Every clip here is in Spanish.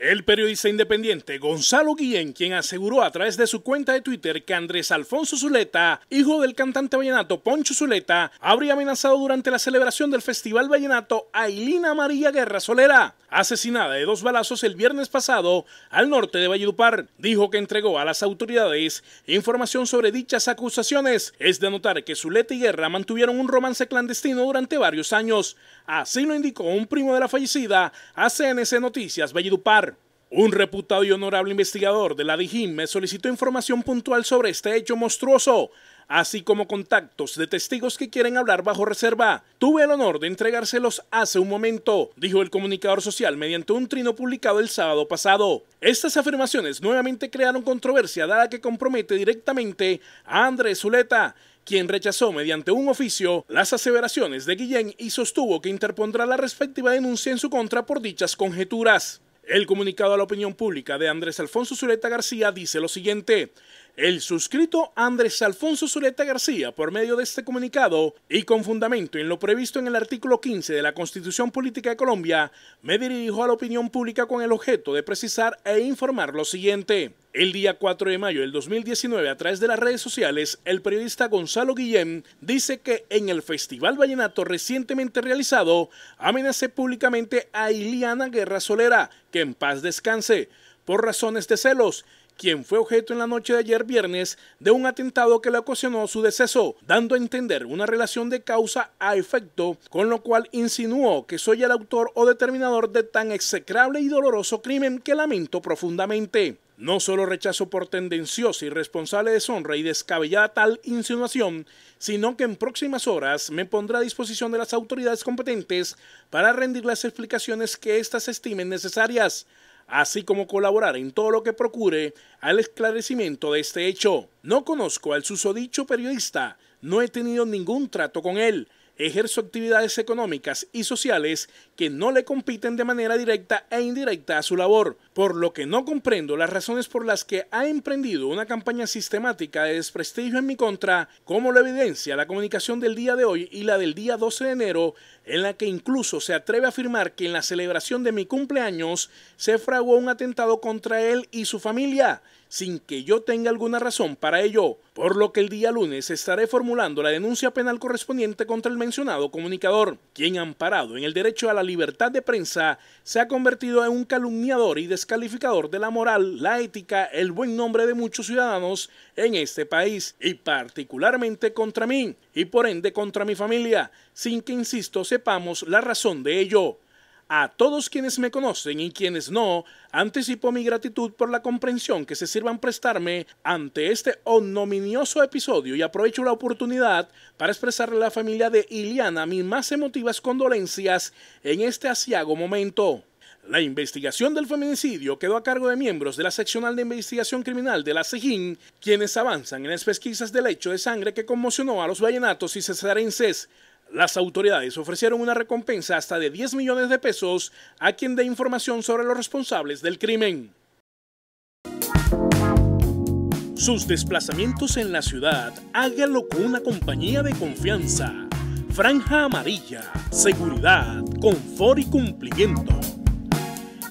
El periodista independiente Gonzalo Guillén, quien aseguró a través de su cuenta de Twitter que Andrés Alfonso Zuleta, hijo del cantante vallenato Poncho Zuleta, habría amenazado durante la celebración del Festival Vallenato a Ilina María Guerra Solera, asesinada de dos balazos el viernes pasado al norte de Valledupar, dijo que entregó a las autoridades información sobre dichas acusaciones. Es de notar que Zuleta y Guerra mantuvieron un romance clandestino durante varios años. Así lo indicó un primo de la fallecida a CNC Noticias Valledupar. Un reputado y honorable investigador de la DIJÍN me solicitó información puntual sobre este hecho monstruoso, así como contactos de testigos que quieren hablar bajo reserva. Tuve el honor de entregárselos hace un momento, dijo el comunicador social mediante un trino publicado el sábado pasado. Estas afirmaciones nuevamente crearon controversia dada que compromete directamente a Andrés Zuleta, quien rechazó mediante un oficio las aseveraciones de Guillén y sostuvo que interpondrá la respectiva denuncia en su contra por dichas conjeturas. El comunicado a la opinión pública de Andrés Alfonso Zuleta García dice lo siguiente. El suscrito Andrés Alfonso Zuleta García, por medio de este comunicado y con fundamento en lo previsto en el artículo 15 de la Constitución Política de Colombia, me dirijo a la opinión pública con el objeto de precisar e informar lo siguiente. El día 4 de mayo del 2019, a través de las redes sociales, el periodista Gonzalo Guillén dice que en el Festival Vallenato recientemente realizado, amenacé públicamente a Iliana Guerra Solera, que en paz descanse, por razones de celos quien fue objeto en la noche de ayer viernes de un atentado que le ocasionó su deceso, dando a entender una relación de causa a efecto, con lo cual insinuó que soy el autor o determinador de tan execrable y doloroso crimen que lamento profundamente. No solo rechazo por tendenciosa, y responsable deshonra y descabellada tal insinuación, sino que en próximas horas me pondré a disposición de las autoridades competentes para rendir las explicaciones que éstas estimen necesarias, así como colaborar en todo lo que procure al esclarecimiento de este hecho. No conozco al susodicho periodista, no he tenido ningún trato con él ejerzo actividades económicas y sociales que no le compiten de manera directa e indirecta a su labor, por lo que no comprendo las razones por las que ha emprendido una campaña sistemática de desprestigio en mi contra, como lo evidencia la comunicación del día de hoy y la del día 12 de enero, en la que incluso se atreve a afirmar que en la celebración de mi cumpleaños se fraguó un atentado contra él y su familia, sin que yo tenga alguna razón para ello, por lo que el día lunes estaré formulando la denuncia penal correspondiente contra el comunicador, quien amparado en el derecho a la libertad de prensa, se ha convertido en un calumniador y descalificador de la moral, la ética, el buen nombre de muchos ciudadanos en este país y particularmente contra mí y por ende contra mi familia, sin que, insisto, sepamos la razón de ello. A todos quienes me conocen y quienes no, anticipo mi gratitud por la comprensión que se sirvan prestarme ante este omnominioso episodio y aprovecho la oportunidad para expresarle a la familia de Iliana mis más emotivas condolencias en este asiago momento. La investigación del feminicidio quedó a cargo de miembros de la seccional de investigación criminal de la SEGIN, quienes avanzan en las pesquisas del hecho de sangre que conmocionó a los vallenatos y cesarenses, las autoridades ofrecieron una recompensa hasta de 10 millones de pesos a quien dé información sobre los responsables del crimen. Sus desplazamientos en la ciudad, hágalo con una compañía de confianza. Franja amarilla, seguridad, confort y cumplimiento.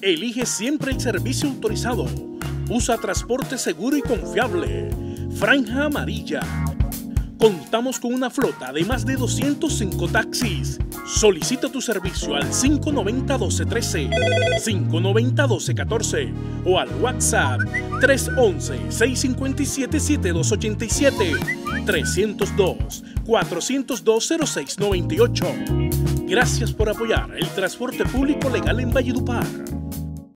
Elige siempre el servicio autorizado. Usa transporte seguro y confiable. Franja amarilla, Contamos con una flota de más de 205 taxis. Solicita tu servicio al 590-1213, 590-1214 o al WhatsApp 311-657-7287, 302-402-0698. Gracias por apoyar el transporte público legal en Valledupar.